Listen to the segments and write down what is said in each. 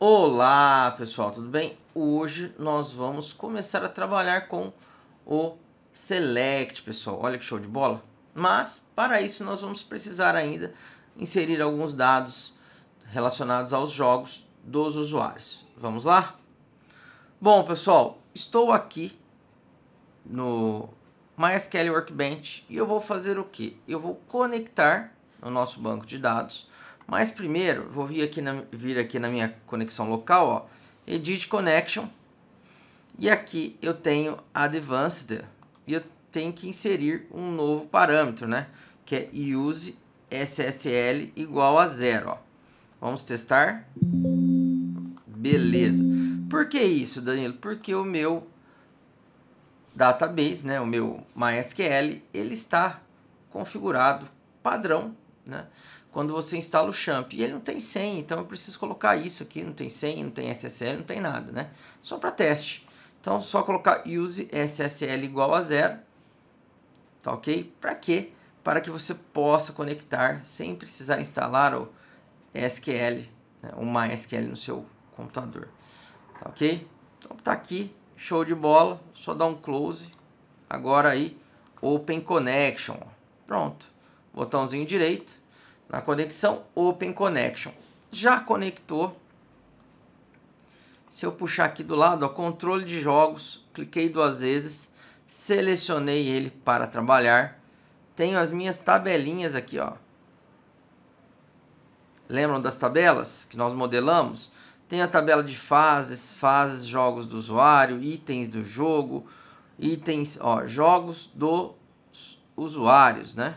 Olá pessoal, tudo bem? Hoje nós vamos começar a trabalhar com o Select, pessoal. Olha que show de bola! Mas para isso nós vamos precisar ainda inserir alguns dados relacionados aos jogos dos usuários. Vamos lá? Bom pessoal, estou aqui no MySQL Workbench e eu vou fazer o que? Eu vou conectar no nosso banco de dados mas primeiro, vou vir aqui na, vir aqui na minha conexão local, ó, Edit Connection. E aqui eu tenho Advanced. E eu tenho que inserir um novo parâmetro, né? Que é Use SSL igual a zero. Ó. Vamos testar. Beleza. Por que isso, Danilo? Porque o meu database, né, o meu MySQL, ele está configurado padrão, né? quando você instala o champ. E ele não tem 100, então eu preciso colocar isso aqui, não tem 100, não tem SSL, não tem nada, né? Só para teste. Então, só colocar use SSL igual a zero, tá ok? Para quê? Para que você possa conectar sem precisar instalar o SQL, né? o MySQL no seu computador, tá ok? Então, tá aqui, show de bola, só dá um close, agora aí, Open Connection, pronto, botãozinho direito, na conexão Open Connection. Já conectou. Se eu puxar aqui do lado, ó, controle de jogos, cliquei duas vezes, selecionei ele para trabalhar. Tenho as minhas tabelinhas aqui, ó. Lembram das tabelas que nós modelamos? Tem a tabela de fases, fases, jogos do usuário, itens do jogo, itens, ó, jogos dos usuários, né?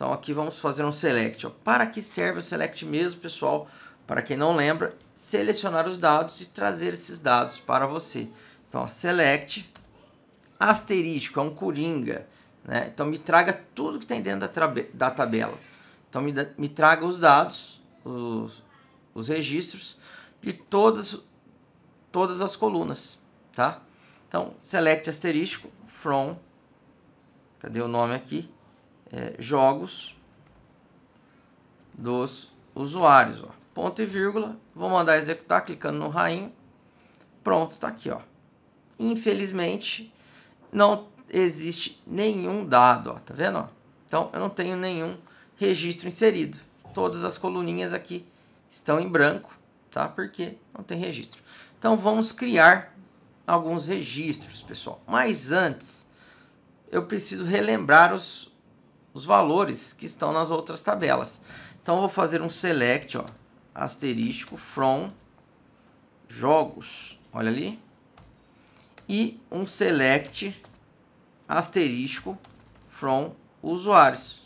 Então aqui vamos fazer um select. Ó. Para que serve o select mesmo, pessoal? Para quem não lembra, selecionar os dados e trazer esses dados para você. Então, ó, select, asterisco, é um coringa. Né? Então me traga tudo que tem dentro da, da tabela. Então me, me traga os dados, os, os registros de todas, todas as colunas. Tá? Então, select asterisco from, cadê o nome aqui? é, jogos dos usuários. Ó. Ponto e vírgula, vou mandar executar clicando no rainho. Pronto, está aqui. Ó. Infelizmente, não existe nenhum dado, ó, tá vendo? Ó? Então, eu não tenho nenhum registro inserido. Todas as coluninhas aqui estão em branco, tá? Porque não tem registro. Então, vamos criar alguns registros, pessoal. Mas antes, eu preciso relembrar os, os valores que estão nas outras tabelas. Então vou fazer um select, ó, asterístico from jogos, olha ali, e um select asterístico from usuários.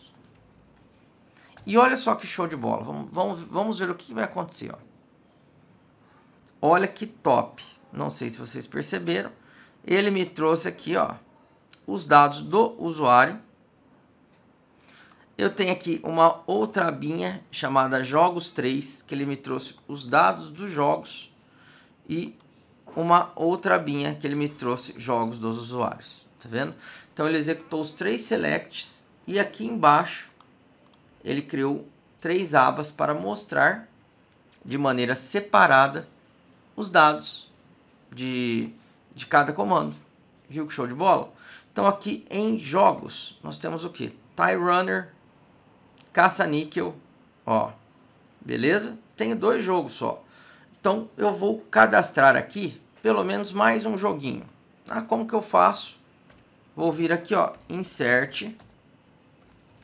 E olha só que show de bola. Vamos, vamos, vamos ver o que vai acontecer. Ó. Olha que top. Não sei se vocês perceberam. Ele me trouxe aqui ó, os dados do usuário eu tenho aqui uma outra abinha chamada Jogos 3, que ele me trouxe os dados dos jogos. E uma outra abinha que ele me trouxe jogos dos usuários. Tá vendo? Então ele executou os três selects e aqui embaixo ele criou três abas para mostrar de maneira separada os dados de, de cada comando. Viu que show de bola? Então aqui em jogos nós temos o que? Tyrunner caça-níquel, ó, beleza? Tenho dois jogos só. Então, eu vou cadastrar aqui pelo menos mais um joguinho. Ah, como que eu faço? Vou vir aqui, ó, insert,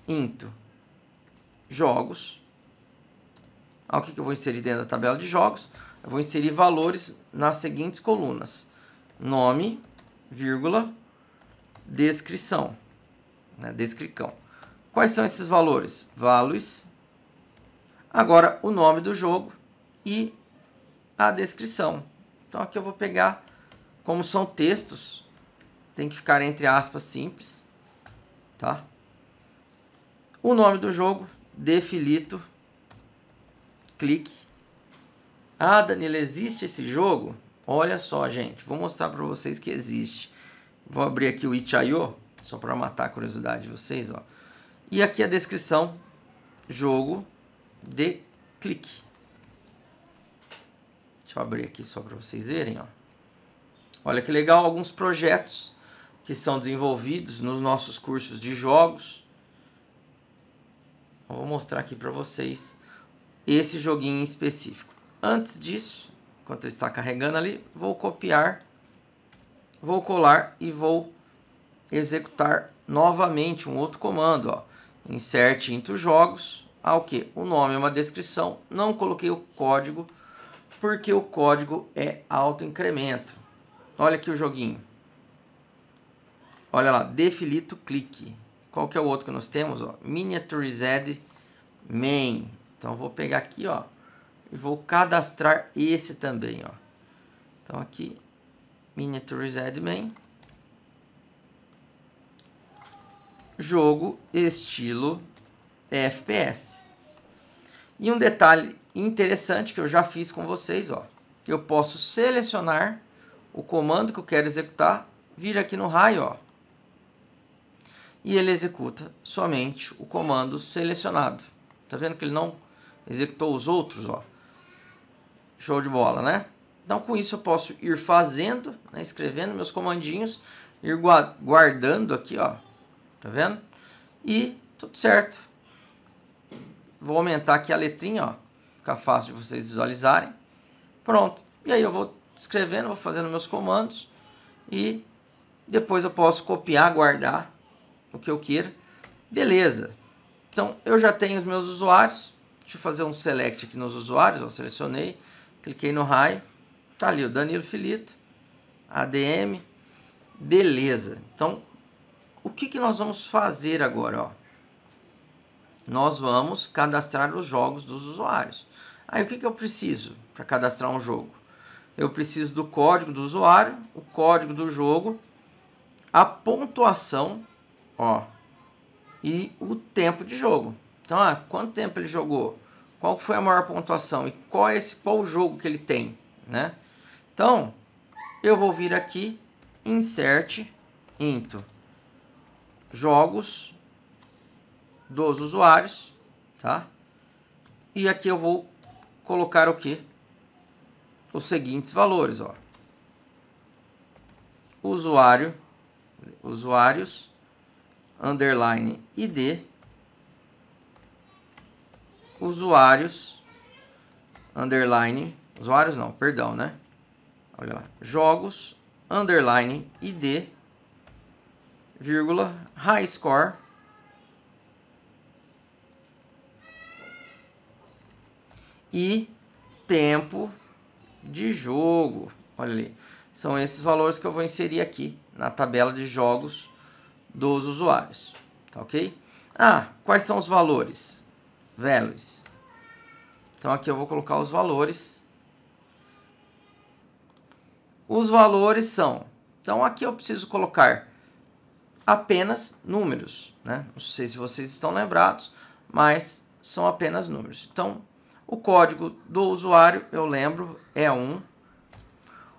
into, jogos. Ah, o que, que eu vou inserir dentro da tabela de jogos? Eu vou inserir valores nas seguintes colunas. Nome, vírgula, descrição. Né, descrição. Quais são esses valores? Values. Agora, o nome do jogo e a descrição. Então, aqui eu vou pegar, como são textos, tem que ficar entre aspas simples, tá? O nome do jogo, Defilito, clique. Ah, Danilo, existe esse jogo? Olha só, gente, vou mostrar para vocês que existe. Vou abrir aqui o Itch.io, só para matar a curiosidade de vocês, ó. E aqui a descrição, jogo de clique. Deixa eu abrir aqui só para vocês verem. Ó. Olha que legal, alguns projetos que são desenvolvidos nos nossos cursos de jogos. Eu então, vou mostrar aqui para vocês esse joguinho em específico. Antes disso, enquanto ele está carregando ali, vou copiar, vou colar e vou executar novamente um outro comando. Ó insert into jogos, ao ah, que o nome é uma descrição, não coloquei o código, porque o código é auto-incremento. Olha aqui o joguinho. Olha lá, defilito clique. Qual que é o outro que nós temos? Ó? Miniaturized main. Então, vou pegar aqui, ó, e vou cadastrar esse também, ó. Então, aqui, miniaturized main. jogo estilo FPS. E um detalhe interessante que eu já fiz com vocês, ó. Eu posso selecionar o comando que eu quero executar, vir aqui no raio, ó. E ele executa somente o comando selecionado. Tá vendo que ele não executou os outros, ó. Show de bola, né? Então com isso eu posso ir fazendo, né, escrevendo meus comandinhos, ir guardando aqui, ó, Tá vendo? E tudo certo. Vou aumentar aqui a letrinha, ó. Ficar fácil de vocês visualizarem. Pronto. E aí eu vou escrevendo, vou fazendo meus comandos. E depois eu posso copiar, guardar o que eu queira. Beleza. Então eu já tenho os meus usuários. Deixa eu fazer um select aqui nos usuários. Ó, selecionei, cliquei no raio. Tá ali o Danilo Filito, ADM. Beleza. Então o que, que nós vamos fazer agora? Ó? Nós vamos cadastrar os jogos dos usuários. Aí o que, que eu preciso para cadastrar um jogo? Eu preciso do código do usuário, o código do jogo, a pontuação ó, e o tempo de jogo. Então, ah, quanto tempo ele jogou? Qual foi a maior pontuação? E qual é esse qual o jogo que ele tem? Né? Então, eu vou vir aqui, insert into jogos dos usuários, tá? E aqui eu vou colocar o que? Os seguintes valores, ó. Usuário, usuários, underline ID, usuários, underline, usuários não, perdão, né? Olha lá, jogos, underline ID, vírgula, high score. E tempo de jogo. Olha ali. São esses valores que eu vou inserir aqui na tabela de jogos dos usuários. Tá ok? Ah, quais são os valores? Values. Então aqui eu vou colocar os valores. Os valores são... Então aqui eu preciso colocar apenas números. Né? Não sei se vocês estão lembrados, mas são apenas números. Então, o código do usuário, eu lembro, é 1.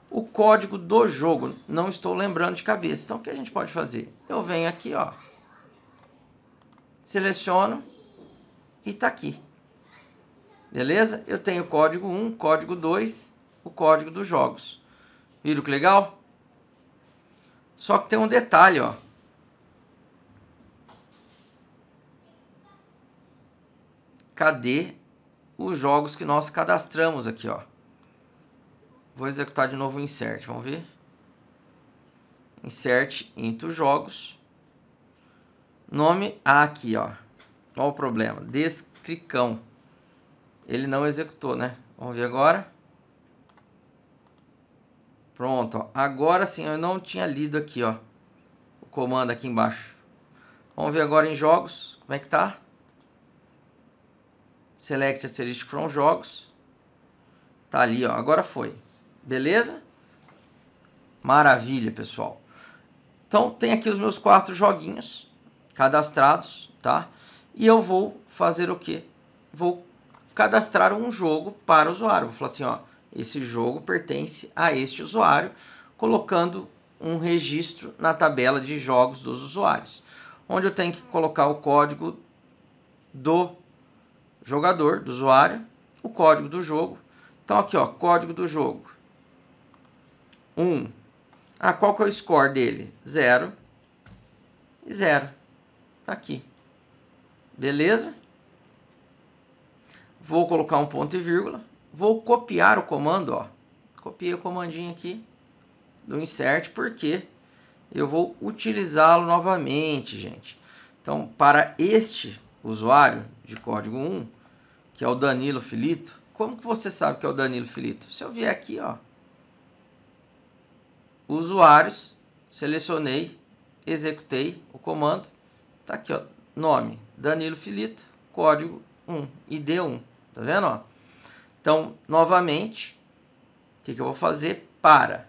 O código do jogo, não estou lembrando de cabeça. Então, o que a gente pode fazer? Eu venho aqui, ó, seleciono e está aqui. Beleza? Eu tenho código 1, código 2, o código dos jogos. Viram que legal? Só que tem um detalhe, ó. cadê os jogos que nós cadastramos aqui, ó. Vou executar de novo o insert, vamos ver. Insert into jogos. Nome aqui, ó. Qual o problema? Descricão. Ele não executou, né? Vamos ver agora. Pronto, ó. Agora sim, eu não tinha lido aqui, ó. O comando aqui embaixo. Vamos ver agora em jogos, como é que tá? select asterisk from jogos. Tá ali, ó. Agora foi. Beleza? Maravilha, pessoal. Então, tem aqui os meus quatro joguinhos cadastrados, tá? E eu vou fazer o quê? Vou cadastrar um jogo para o usuário. Vou falar assim, ó, esse jogo pertence a este usuário, colocando um registro na tabela de jogos dos usuários, onde eu tenho que colocar o código do jogador, do usuário, o código do jogo. Então aqui, ó, código do jogo. 1. Um. Ah, qual que é o score dele? 0 e 0. Tá aqui. Beleza? Vou colocar um ponto e vírgula. Vou copiar o comando, ó. Copiei o comandinho aqui do insert, porque eu vou utilizá-lo novamente, gente. Então, para este usuário, de código 1, que é o Danilo Filito. Como que você sabe que é o Danilo Filito? Se eu vier aqui, ó, usuários, selecionei, executei o comando, tá aqui, ó, nome, Danilo Filito, código 1, ID1, tá vendo, ó? Então, novamente, o que, que eu vou fazer? Para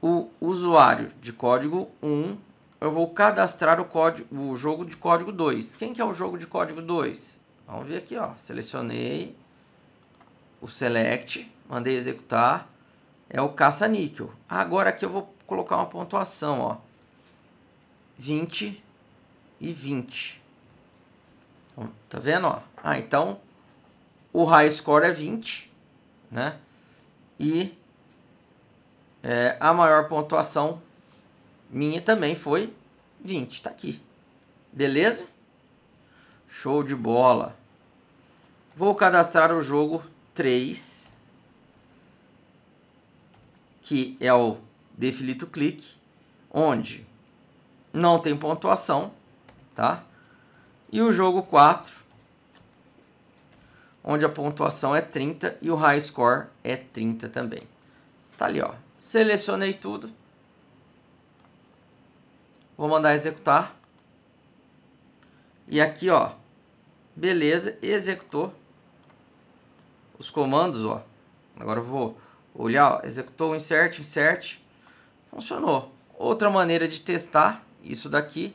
o usuário de código 1, eu vou cadastrar o, código, o jogo de código 2. Quem que é o jogo de código 2? Vamos ver aqui, ó. Selecionei o select, mandei executar. É o caça-níquel. Agora aqui eu vou colocar uma pontuação, ó. 20 e 20. Então, tá vendo, ó? Ah, então o high score é 20, né? E é, a maior pontuação minha também foi 20, tá aqui. Beleza? Show de bola. Vou cadastrar o jogo 3, que é o Defilito Clique, onde não tem pontuação, tá? E o jogo 4, onde a pontuação é 30 e o high score é 30 também. Tá ali, ó. Selecionei tudo. Vou mandar executar. E aqui, ó. Beleza, executou os comandos, ó. Agora eu vou olhar, ó, executou o insert, insert. Funcionou. Outra maneira de testar isso daqui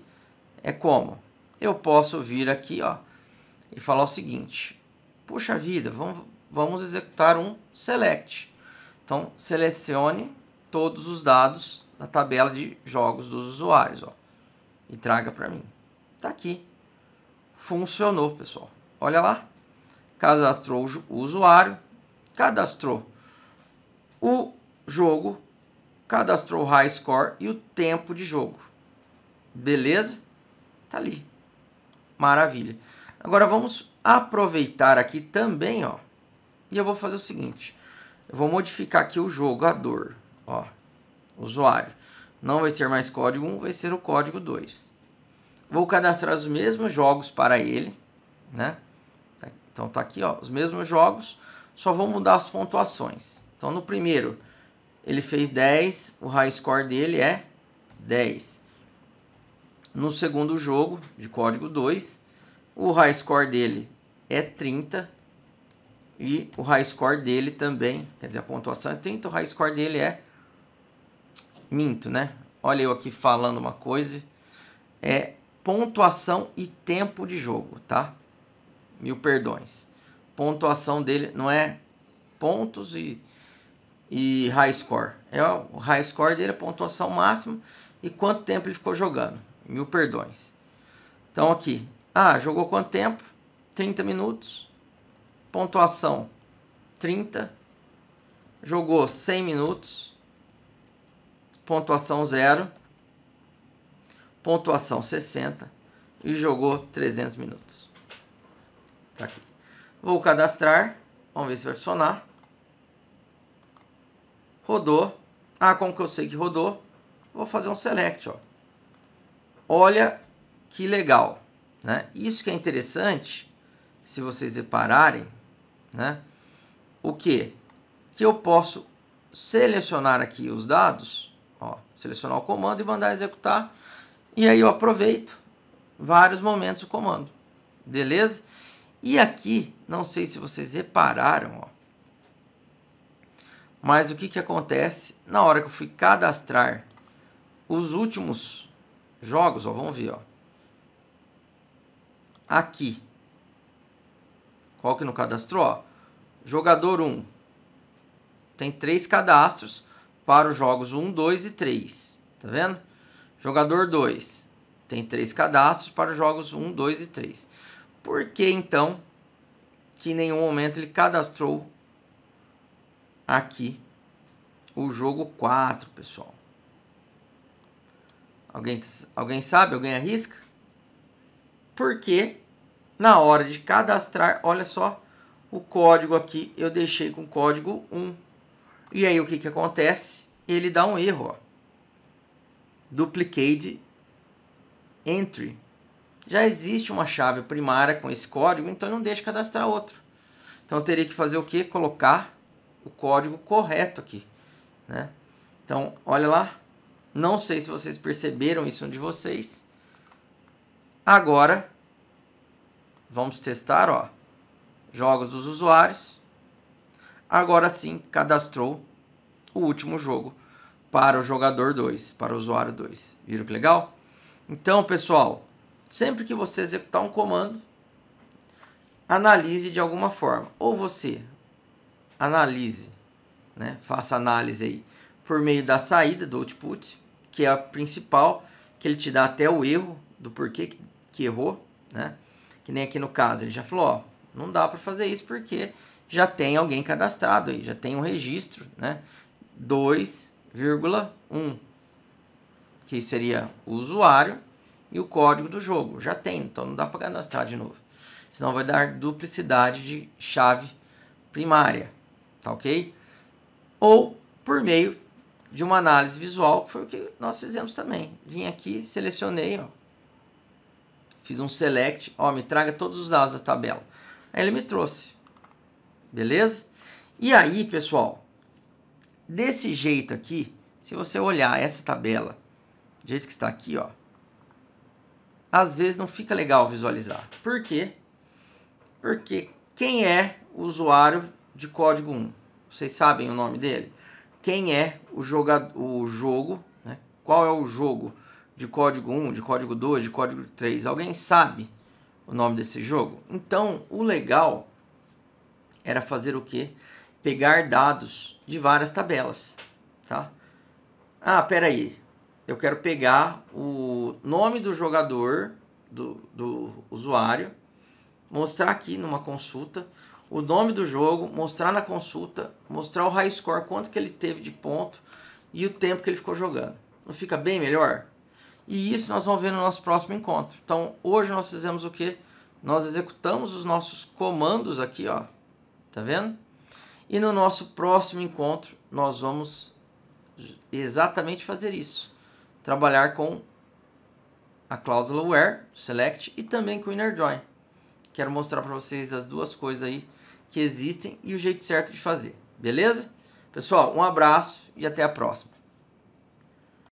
é como? Eu posso vir aqui, ó, e falar o seguinte. Puxa vida, vamos, vamos executar um select. Então, selecione todos os dados na tabela de jogos dos usuários, ó, e traga para mim. Tá aqui. Funcionou, pessoal. Olha lá. Cadastrou o usuário, cadastrou o jogo, cadastrou o high score e o tempo de jogo. Beleza? Tá ali. Maravilha. Agora vamos aproveitar aqui também, ó. E eu vou fazer o seguinte. Eu vou modificar aqui o jogador, ó usuário. Não vai ser mais código 1, vai ser o código 2. Vou cadastrar os mesmos jogos para ele, né? Tá, então tá aqui, ó, os mesmos jogos, só vou mudar as pontuações. Então no primeiro, ele fez 10, o high score dele é 10. No segundo jogo, de código 2, o high score dele é 30 e o high score dele também, quer dizer, a pontuação é 30, o high score dele é Minto, né? Olha eu aqui falando uma coisa. É pontuação e tempo de jogo, tá? Mil perdões. Pontuação dele não é pontos e, e high score. É o high score dele, a pontuação máxima e quanto tempo ele ficou jogando. Mil perdões. Então aqui, ah, jogou quanto tempo? 30 minutos. Pontuação 30. Jogou 100 minutos pontuação 0, pontuação 60 e jogou 300 minutos. Tá aqui. Vou cadastrar, vamos ver se vai funcionar. Rodou. Ah, como que eu sei que rodou? Vou fazer um select, ó. Olha que legal, né? Isso que é interessante, se vocês repararem, né? O que? Que eu posso selecionar aqui os dados Ó, selecionar o comando e mandar executar. E aí eu aproveito vários momentos o comando. Beleza? E aqui, não sei se vocês repararam, ó, mas o que, que acontece na hora que eu fui cadastrar os últimos jogos, ó, vamos ver, ó. Aqui. Qual que não cadastrou? Ó, jogador 1. Tem três cadastros para os jogos 1, 2 e 3. Tá vendo? Jogador 2 tem três cadastros para os jogos 1, 2 e 3. Por que então que em nenhum momento ele cadastrou aqui o jogo 4, pessoal? Alguém, alguém sabe? Alguém arrisca? Porque na hora de cadastrar, olha só, o código aqui eu deixei com código 1. E aí o que, que acontece? Ele dá um erro. Ó. Duplicate entry. Já existe uma chave primária com esse código, então não deixa cadastrar outro. Então teria que fazer o que? Colocar o código correto aqui. Né? Então, olha lá. Não sei se vocês perceberam isso de vocês. Agora, vamos testar, ó, jogos dos usuários agora sim cadastrou o último jogo para o jogador 2, para o usuário 2. Viram que legal? Então, pessoal, sempre que você executar um comando, analise de alguma forma. Ou você analise, né? faça análise aí por meio da saída do output, que é a principal, que ele te dá até o erro do porquê que, que errou, né? Que nem aqui no caso, ele já falou, ó, não dá para fazer isso porque já tem alguém cadastrado aí, já tem um registro, né? 2,1, que seria o usuário e o código do jogo. Já tem, então não dá para cadastrar de novo. Senão vai dar duplicidade de chave primária, tá ok? Ou por meio de uma análise visual, que foi o que nós fizemos também. Vim aqui, selecionei, ó, fiz um select, ó, me traga todos os dados da tabela. Aí ele me trouxe. Beleza? E aí, pessoal, desse jeito aqui, se você olhar essa tabela, do jeito que está aqui, ó, às vezes não fica legal visualizar. Por quê? Porque quem é o usuário de código 1? Vocês sabem o nome dele? Quem é o, joga o jogo? Né? Qual é o jogo de código 1, de código 2, de código 3? Alguém sabe o nome desse jogo? Então, o legal era fazer o quê? Pegar dados de várias tabelas, tá? Ah, peraí, eu quero pegar o nome do jogador, do, do usuário, mostrar aqui numa consulta, o nome do jogo, mostrar na consulta, mostrar o high score, quanto que ele teve de ponto e o tempo que ele ficou jogando. Não fica bem melhor? E isso nós vamos ver no nosso próximo encontro. Então, hoje nós fizemos o que? Nós executamos os nossos comandos aqui, ó, tá vendo? E no nosso próximo encontro, nós vamos exatamente fazer isso. Trabalhar com a cláusula where, select, e também com o inner join. Quero mostrar para vocês as duas coisas aí que existem e o jeito certo de fazer. Beleza? Pessoal, um abraço e até a próxima.